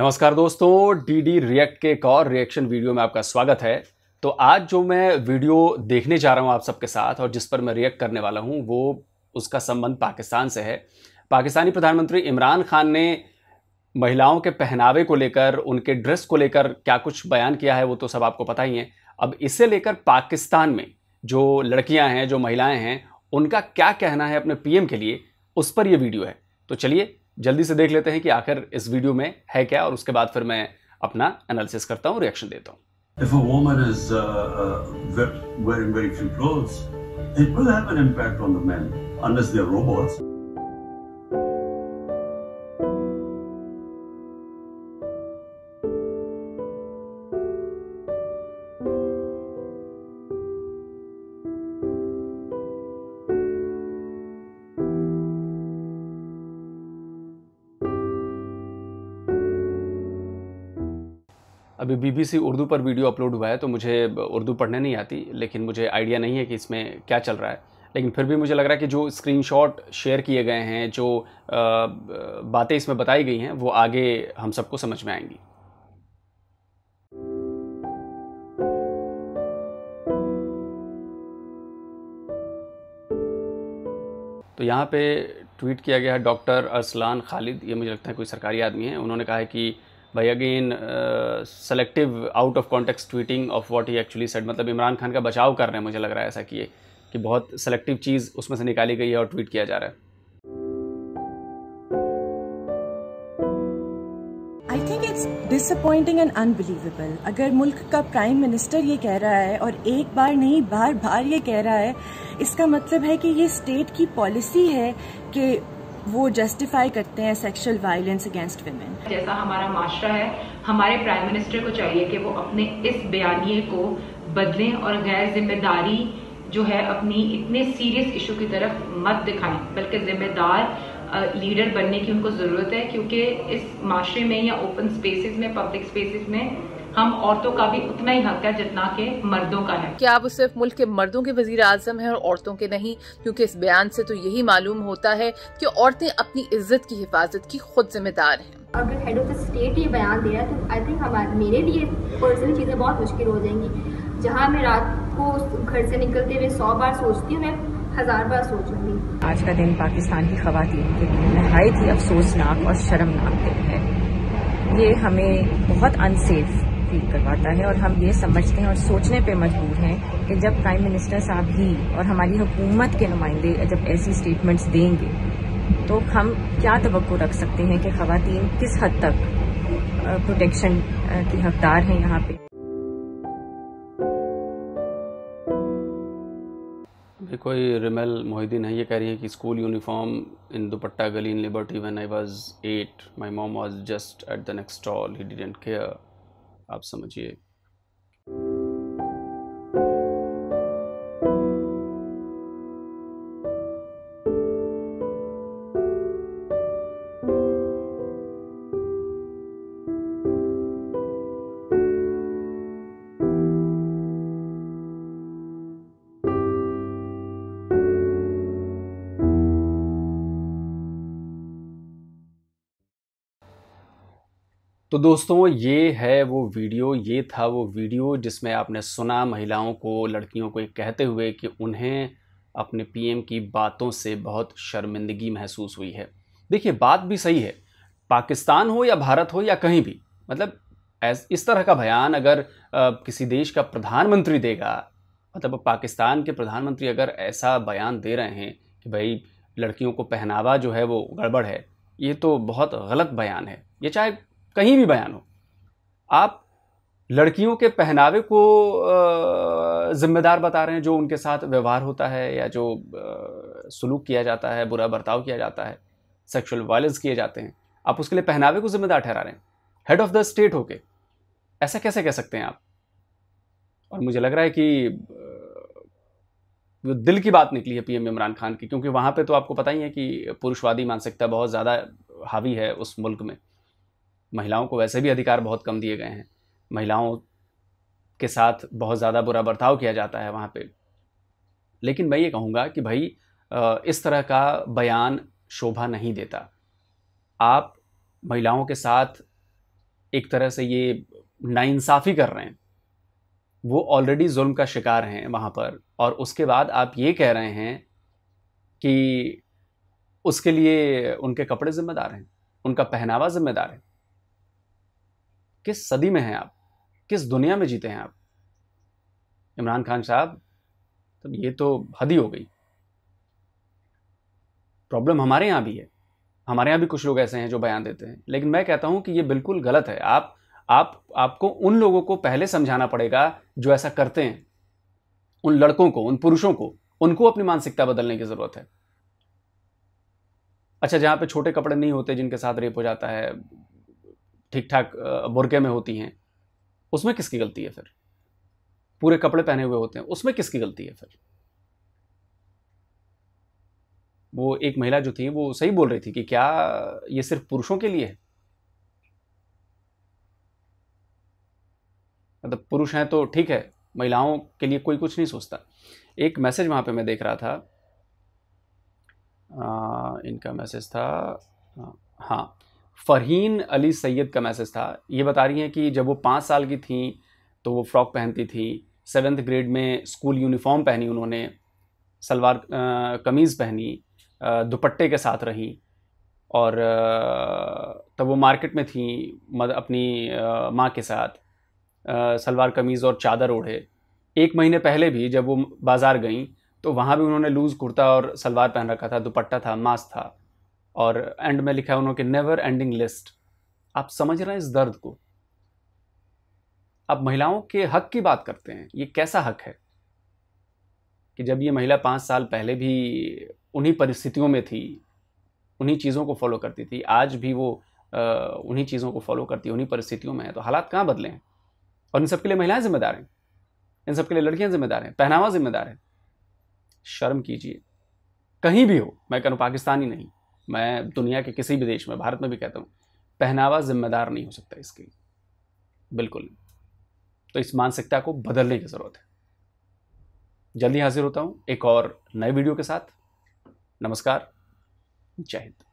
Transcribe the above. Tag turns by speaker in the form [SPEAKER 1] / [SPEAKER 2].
[SPEAKER 1] नमस्कार दोस्तों D D react के एक और रिएक्शन वीडियो में आपका स्वागत है तो आज जो मैं वीडियो देखने जा रहा हूँ आप सबके साथ और जिस पर मैं रिएक्ट करने वाला हूँ वो उसका संबंध पाकिस्तान से है पाकिस्तानी प्रधानमंत्री इमरान खान ने महिलाओं के पहनावे को लेकर उनके ड्रेस को लेकर क्या कुछ बयान किया है वो तो सब आपको पता ही है अब इसे लेकर पाकिस्तान में जो लड़कियाँ हैं जो महिलाएँ हैं उनका क्या कहना है अपने पीएम के लिए उस पर यह वीडियो है तो चलिए जल्दी से देख लेते हैं कि आखिर इस वीडियो में है क्या और उसके बाद फिर मैं अपना एनालिसिस करता हूँ रिएक्शन देता हूँ If a woman is uh, uh, wearing very few clothes, it will have an impact on the men, unless they're robots. अभी बीबीसी उर्दू पर वीडियो अपलोड हुआ है तो मुझे उर्दू पढ़ने नहीं आती लेकिन मुझे आइडिया नहीं है कि इसमें क्या चल रहा है लेकिन फिर भी मुझे लग रहा है कि जो स्क्रीनशॉट शेयर किए गए हैं जो बातें इसमें बताई गई हैं वो आगे हम सबको समझ में आएंगी तो यहाँ पे ट्वीट किया गया है डॉक्टर अरसलान खालिद ये मुझे लगता है कोई सरकारी आदमी है उन्होंने कहा है कि by again uh, selective out of context tweeting of what he actually said मतलब इमरान खान का बचाव कर रहे हैं मुझे लग रहा है ऐसा किए कि बहुत सेलेक्टिव चीज़ उसमें से निकाली गई है और ट्वीट किया जा रहा है डिसअपॉइंटिंग एंड अनबिलीवेबल अगर मुल्क का प्राइम मिनिस्टर ये कह रहा है और एक बार नहीं बार बार ये कह रहा है इसका मतलब है कि ये स्टेट की पॉलिसी है कि वो जस्टिफाई करते हैं सेक्सुअल वायलेंस अगेंस्ट वेमेन जैसा हमारा माशरा है हमारे प्राइम मिनिस्टर को चाहिए कि वो अपने इस बयानिए को बदलें और गैर जिम्मेदारी जो है अपनी इतने सीरियस इशू की तरफ मत दिखाएं बल्कि जिम्मेदार लीडर बनने की उनको ज़रूरत है क्योंकि इस माशरे में या ओपन स्पेसिस में पब्लिक स्पेसिस में हम औरतों का भी उतना ही हक है जितना के मर्दों का है क्या वो सिर्फ मुल्क के मर्दों के वजीर आजम है और औरतों के नहीं क्योंकि इस बयान से तो यही मालूम होता है कि औरतें अपनी इज्जत की हिफाजत की खुद जिम्मेदार हैं अगर हेड ऑफ द स्टेट ये बयान दे रहा है तो आई थिंक हमारे मेरे लिए पर्सनली चीज़ें बहुत मुश्किल हो जाएंगी जहाँ मैं रात को घर से निकलते हुए सौ बार सोचती हूँ मैं हजार बार सोचूंगी आज का दिन पाकिस्तान की खातन के लिए नहायत ही अफसोसनाक और शर्मनाक दिन है ये हमें बहुत अनसेफ फील करवाता है और हम ये समझते हैं और सोचने पे मजबूर हैं कि जब प्राइम मिनिस्टर साहब भी और हमारी हुकूमत के नुमाइंदे जब ऐसी स्टेटमेंट्स देंगे तो हम क्या तो रख सकते हैं कि खातन किस हद तक प्रोटेक्शन की हकदार हैं यहाँ पे कोई रिमेल मोहिदीन है ये कह रही है कि school uniform in dupatta gali in Liberty when I was at my mom was just at the next stall he didn't care आप समझिए तो दोस्तों ये है वो वीडियो ये था वो वीडियो जिसमें आपने सुना महिलाओं को लड़कियों को ये कहते हुए कि उन्हें अपने पीएम की बातों से बहुत शर्मिंदगी महसूस हुई है देखिए बात भी सही है पाकिस्तान हो या भारत हो या कहीं भी मतलब इस तरह का बयान अगर किसी देश का प्रधानमंत्री देगा मतलब पाकिस्तान के प्रधानमंत्री अगर ऐसा बयान दे रहे हैं कि भाई लड़कियों को पहनावा जो है वो गड़बड़ है ये तो बहुत गलत बयान है ये चाहे कहीं भी बयान हो आप लड़कियों के पहनावे को जिम्मेदार बता रहे हैं जो उनके साथ व्यवहार होता है या जो सलूक किया जाता है बुरा बर्ताव किया जाता है सेक्सुअल वायलेंस किए जाते हैं आप उसके लिए पहनावे को जिम्मेदार ठहरा रहे हैं हेड ऑफ द स्टेट होके ऐसा कैसे कह सकते हैं आप और मुझे लग रहा है कि जो दिल की बात निकली है पीएम इमरान खान की क्योंकि वहाँ पे तो आपको पता ही है कि पुरुषवादी मानसिकता बहुत ज़्यादा हावी है उस मुल्क में महिलाओं को वैसे भी अधिकार बहुत कम दिए गए हैं महिलाओं के साथ बहुत ज़्यादा बुरा बर्ताव किया जाता है वहाँ पे लेकिन मैं ये कहूँगा कि भाई इस तरह का बयान शोभा नहीं देता आप महिलाओं के साथ एक तरह से ये नाइंसाफ़ी कर रहे हैं वो ऑलरेडी जुल्म का शिकार हैं वहाँ पर और उसके बाद आप ये कह रहे हैं कि उसके लिए उनके कपड़े जिम्मेदार हैं उनका पहनावा जिम्मेदार है किस सदी में हैं आप किस दुनिया में जीते हैं आप इमरान खान साहब तब ये तो हद ही हो गई प्रॉब्लम हमारे यहाँ भी है हमारे यहाँ भी कुछ लोग ऐसे हैं जो बयान देते हैं लेकिन मैं कहता हूँ कि ये बिल्कुल गलत है आप आप आपको उन लोगों को पहले समझाना पड़ेगा जो ऐसा करते हैं उन लड़कों को उन पुरुषों को उनको अपनी मानसिकता बदलने की ज़रूरत है अच्छा जहाँ पे छोटे कपड़े नहीं होते जिनके साथ रेप हो जाता है ठीक ठाक बुरके में होती हैं उसमें किसकी गलती है फिर पूरे कपड़े पहने हुए होते हैं उसमें किसकी गलती है फिर वो एक महिला जो थी वो सही बोल रही थी कि क्या ये सिर्फ पुरुषों के लिए है मतलब पुरुष हैं तो ठीक है महिलाओं के लिए कोई कुछ नहीं सोचता एक मैसेज वहां पे मैं देख रहा था आ, इनका मैसेज था हाँ फरहीन अली सैयद का मैसेज था ये बता रही हैं कि जब वो पाँच साल की थी तो वो फ्रॉक पहनती थी सेवन्थ ग्रेड में स्कूल यूनिफॉर्म पहनी उन्होंने सलवार कमीज़ पहनी दुपट्टे के साथ रही और तब वो मार्केट में थी मद अपनी माँ के साथ सलवार कमीज़ और चादर ओढ़े एक महीने पहले भी जब वो बाज़ार गईं तो वहाँ भी उन्होंने लूज़ कुर्ता और सलवार पहन रखा था दुपट्टा था मास्क था और एंड में लिखा है उन्होंने नेवर एंडिंग लिस्ट आप समझ रहे हैं इस दर्द को आप महिलाओं के हक की बात करते हैं ये कैसा हक है कि जब ये महिला पाँच साल पहले भी उन्हीं परिस्थितियों में थी उन्हीं चीज़ों को फॉलो करती थी आज भी वो उन्हीं चीज़ों को फॉलो करती है उन्हीं परिस्थितियों में है तो हालात कहाँ बदले हैं और इन सबके लिए महिलाएं जिम्मेदार हैं इन सबके लिए लड़कियां जिम्मेदार हैं पहनावा जिम्मेदार है शर्म कीजिए कहीं भी हो मैं कहूँ पाकिस्तानी नहीं मैं दुनिया के किसी भी देश में भारत में भी कहता हूँ पहनावा जिम्मेदार नहीं हो सकता इसके लिए बिल्कुल नहीं तो इस मानसिकता को बदलने की ज़रूरत है जल्दी हाजिर होता हूँ एक और नए वीडियो के साथ नमस्कार जय हिंद